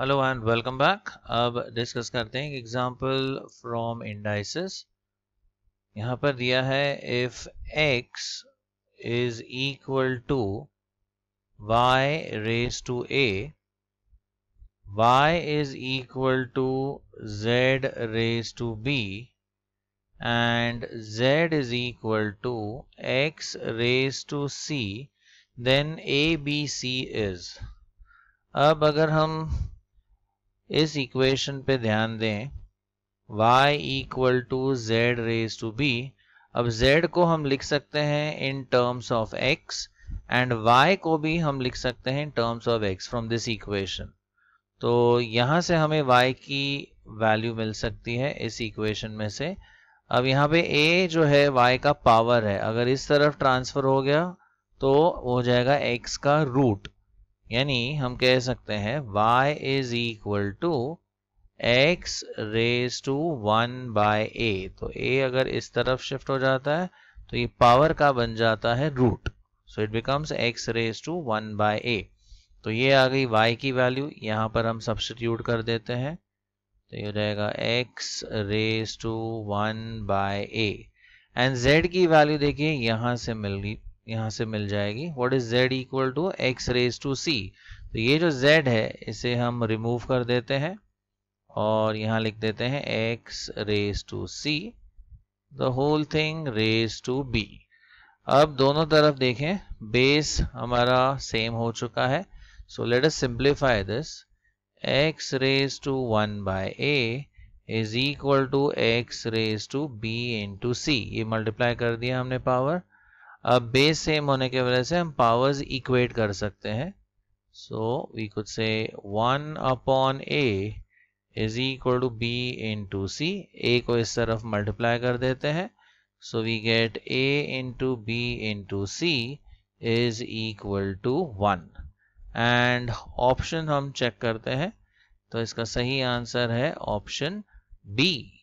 hello and welcome back अब discuss करते हैं एग्जांपल फ्रॉम इंडाइसिस यहां पर दिया है if x is equal to y raise to a y is equal to z raise to b and z is equal to x raise to c then a b c is अब अगर हम इस equation पे ध्यान दें y equal to z raise to b अब z को हम लिख सकते हैं in terms of x and y को भी हम लिख सकते हैं in terms of x from this equation तो यहां से हमें y की वैल्यू मिल सकती है इस इक्वेशन में से अब यहाँ पे a जो है y का पावर है अगर इस तरफ ट्रांसफर हो गया तो हो जाएगा x का रूट यानी हम कह सकते हैं y is equal to x raise to one by a तो a अगर इस तरफ शिफ्ट हो जाता है तो ये पावर का बन जाता है root so it becomes x raise to one by a तो ये आ गई y की वैल्यू यहां पर हम सब्सटीट्यूट कर देते हैं तो ये रहेगा x raise to one by a and z की वैल्यू देखिए यहां से मिल गई यहाँ से मिल जाएगी what is z equal to x raise to c तो ये जो z है इसे हम रिमूव कर देते हैं और यहाँ लिख देते हैं x raise to c the whole thing raise to b अब दोनों तरफ देखें बेस हमारा सेम हो चुका है so let us simplify this x raise to one by a is equal to x raise to b into c ये multiply कर दिया हमने पावर अब बेस सेम होने के वजह से हम पावर्स इक्वेट कर सकते हैं so we could say one upon a is equal to b into c a को इस तरफ मल्टीप्लाई कर देते हैं so we get a into b into c is equal to one and option हम चेक करते हैं तो इसका सही आंसर है ऑप्शन बी